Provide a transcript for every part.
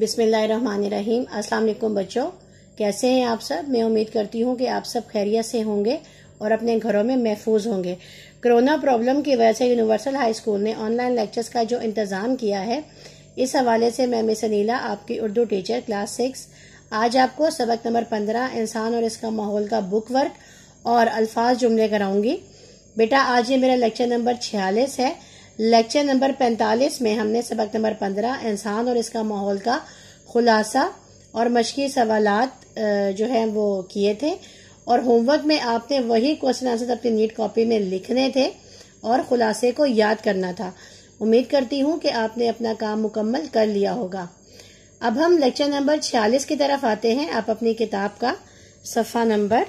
बिस्मिल्लाहिर्रहमानिर्रहीम अस्सलाम बच्चों कैसे हैं आप सब मैं उम्मीद करती हूँ कि आप सब खैरियत से होंगे और अपने घरों में महफूज होंगे कोरोना प्रॉब्लम की वजह से यूनिवर्सल हाई स्कूल ने ऑनलाइन लेक्चर्स का जो इंतज़ाम किया है इस हवाले से मैं मिस अनीला आपकी उर्दू टीचर क्लास सिक्स आज आपको सबक नंबर पंद्रह इंसान और इसका माहौल का बुक वर्क और अल्फाज जुमले कराऊंगी बेटा आज ये मेरा लेक्चर नंबर छियालीस है लेक्चर नंबर 45 में हमने सबक नंबर 15 इंसान और इसका माहौल का खुलासा और मशक़ी सवाल जो हैं वो किए थे और होमवर्क में आपने वही क्वेश्चन आंसर अपनी नीट कॉपी में लिखने थे और खुलासे को याद करना था उम्मीद करती हूँ कि आपने अपना काम मुकम्मल कर लिया होगा अब हम लेक्चर नंबर छियालीस की तरफ आते हैं आप अपनी किताब का सफ़ा नंबर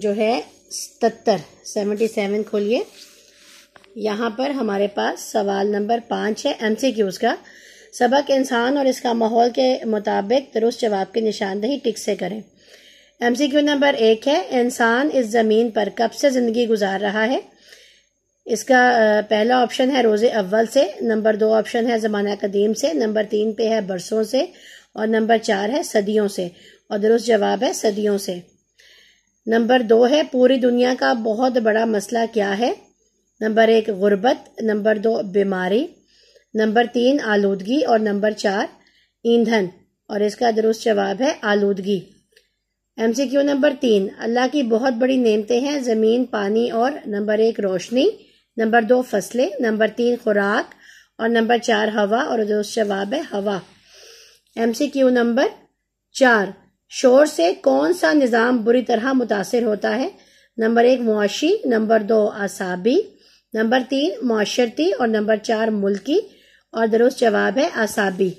जो है सतर सेवेंटी सेवन खोलिए यहाँ पर हमारे पास सवाल नंबर पाँच है एम सी क्यूज़ का सबक इंसान और इसका माहौल के मुताबिक दुरुस्त जवाब के निशानदही टिक से करें एम सी क्यू नंबर एक है इंसान इस ज़मीन पर कब से ज़िंदगी गुजार रहा है इसका पहला ऑप्शन है रोज़ अव्वल से नंबर दो ऑप्शन है ज़माना कदीम से नंबर तीन पे है बरसों से और नंबर चार है सदियों से और दुरुस्त जवाब है सदियों से नंबर दो है पूरी दुनिया का बहुत बड़ा मसला क्या है नंबर एक गुर्बत नंबर दो बीमारी नंबर तीन आलूदगी और नंबर चार ईंधन और इसका दुरुस्त जवाब है आलूदगी एमसीक्यू नंबर तीन अल्लाह की बहुत बड़ी नेमते हैं ज़मीन पानी और नंबर एक रोशनी नंबर दो फसलें नंबर तीन खुराक और नंबर चार हवा और दुरुस्त जवाब है हवा एमसीक्यू नंबर चार शोर से कौन सा निज़ाम बुरी तरह मुतासर होता है नंबर एक मुआशी नंबर दो असाबी नंबर तीन माशरती और नंबर चार मुल्की और दरुस्त जवाब है असाबी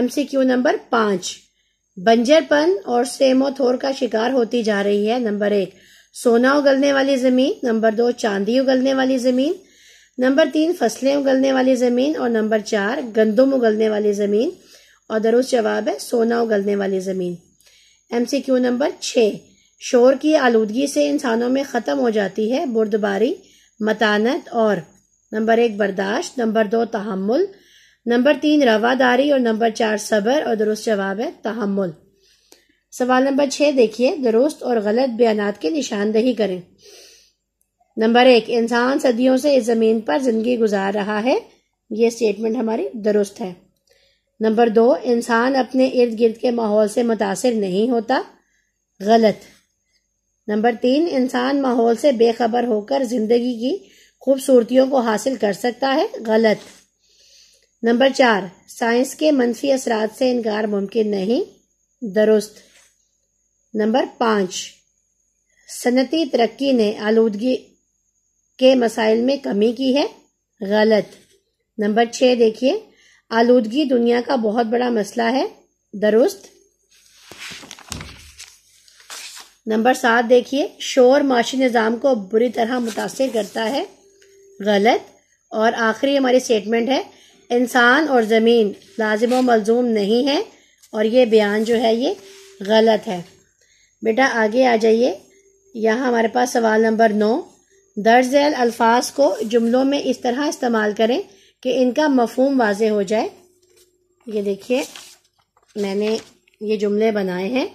एम सी क्यू नंबर पाँच बंजरपन और सेमोथोर का शिकार होती जा रही है नंबर एक सोना उगलने वाली ज़मीन नंबर दो चांदी उगलने वाली ज़मीन नंबर तीन फसलें उगलने वाली ज़मीन और नंबर चार गंदम उगलने वाली ज़मीन और दरुस्त जवाब है सोना उगलने वाली ज़मीन एमसीक्यू नंबर छः शोर की आलूदगी से इंसानों में ख़त्म हो जाती है बुर्दबारी मतानत और नंबर एक बर्दाश्त नंबर दो तहमुल नंबर तीन रवादारी और नंबर चार सबर और दुरुस्त जवाब है तहमुल सवाल नंबर छः देखिए दुरुस्त और गलत बयान की निशानदही करें नंबर एक इंसान सदियों से इस ज़मीन पर ज़िंदगी गुजार रहा है ये स्टेटमेंट हमारी दुरुस्त है नंबर दो इंसान अपने इर्द गिर्द के माहौल से मुतासर नहीं होता गलत नंबर तीन इंसान माहौल से बेखबर होकर जिंदगी की खूबसूरतियों को हासिल कर सकता है गलत नंबर चार साइंस के मनफी असरा से इनकार मुमकिन नहीं दुरुस्त नंबर पाँच सनती तरक्की ने आलूदगी के मसाइल में कमी की है गलत नंबर छः देखिए आलूदगी दुनिया का बहुत बड़ा मसला है दुरुस्त नंबर सात देखिए शोर माशी निज़ाम को बुरी तरह मुतासर करता है गलत और आखिरी हमारी स्टेटमेंट है इंसान और ज़मीन लाजिम व मलजूम नहीं है और ये बयान जो है ये गलत है बेटा आगे आ जाइए यहाँ हमारे पास सवाल नंबर नौ दर्ज अल्फाज को जुमलों में इस तरह इस्तेमाल करें कि इनका मफहम वाज हो जाए ये देखिए मैंने ये जुमले बनाए हैं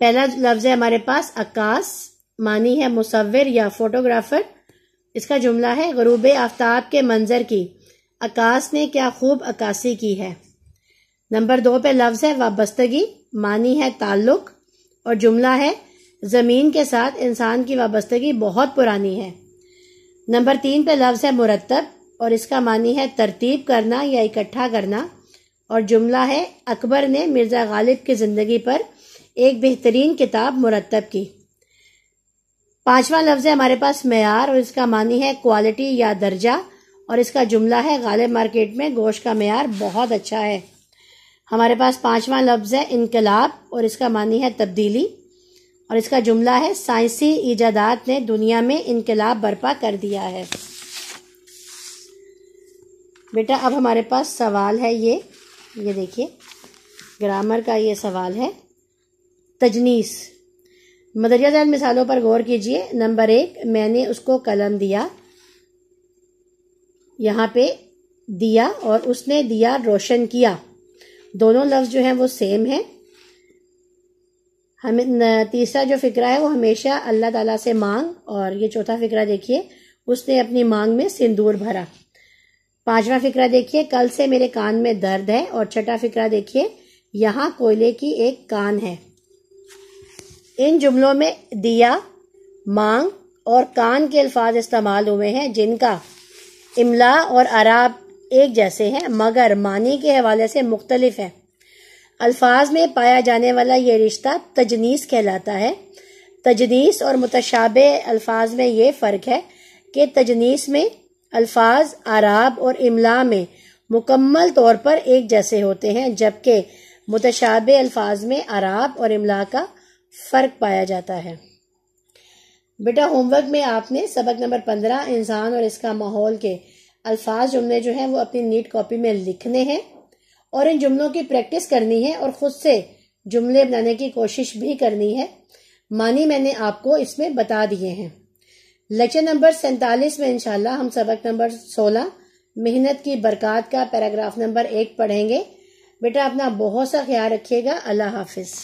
पहला लफ्ज़ है हमारे पास अक्कास मानी है मुसविर या फोटोग्राफर इसका जुमला है गरूब आफ्ताब के मंजर की अकास ने क्या खूब अक्कासी की है नंबर दो पे लफ्ज़ है वाबस्तगी मानी है ताल्लुक और जुमला है ज़मीन के साथ इंसान की वाबस्तगी बहुत पुरानी है नंबर तीन पे लफ्ज़ है मुरतब और इसका मानी है तरतीब करना या इकट्ठा करना और जुमला है अकबर ने मिर्ज़ा गालिब की ज़िंदगी पर एक बेहतरीन किताब मुरतब की पांचवा लफ्ज़ है हमारे पास मैार और इसका मानी है क्वालिटी या दर्जा और इसका जुमला है गालिब मार्केट में गोश्त का मैार बहुत अच्छा है हमारे पास पांचवा लफ्ज़ है इनकलाब और इसका मानी है तब्दीली और इसका जुमला है साइंसी ईजादात ने दुनिया में इनकलाब बर्पा कर दिया है बेटा अब हमारे पास सवाल है ये ये देखिए ग्रामर का ये सवाल है तजनीस मदरिया जैन मिसालों पर गौर कीजिए नंबर एक मैंने उसको कलम दिया यहाँ पे दिया और उसने दिया रोशन किया दोनों लफ्ज़ जो हैं वो सेम हैं हमें तीसरा जो फ़िक्रा है वो हमेशा अल्लाह ताला से मांग और ये चौथा फ़िक्रा देखिए उसने अपनी मांग में सिंदूर भरा पांचवा फिक्रा देखिए कल से मेरे कान में दर्द है और छठा फिक्रा देखिए यहाँ कोयले की एक कान है इन जुमलों में दिया मांग और कान के अल्फाज इस्तेमाल हुए हैं जिनका इमला और अराब एक जैसे हैं मगर मानी के हवाले से मुख्तलिफ है अल्फाज में पाया जाने वाला ये रिश्ता तजनीस कहलाता है तजनीस और मुतशाबे अल्फाज में ये फ़र्क है कि तजनीस में अल्फाज आराब और इमला में मुकम्मल तौर पर एक जैसे होते हैं जबकि मुतशाब अल्फाज में आराब और इमला का फ़र्क पाया जाता है बेटा होमवर्क में आपने सबक नंबर पंद्रह इंसान और इसका माहौल के अल्फाज जुमले जो हैं वो अपनी नीट कॉपी में लिखने हैं और इन जुमलों की प्रैक्टिस करनी है और ख़ुद से जुमले बनाने की कोशिश भी करनी है मानी मैंने आपको इसमें बता दिए हैं लेक्चर नंबर सैतालीस में इंशाल्लाह हम सबक नंबर सोलह मेहनत की बरकत का पैराग्राफ नंबर एक पढ़ेंगे बेटा अपना बहुत सा ख्याल रखिएगा अल्लाह हाफिज़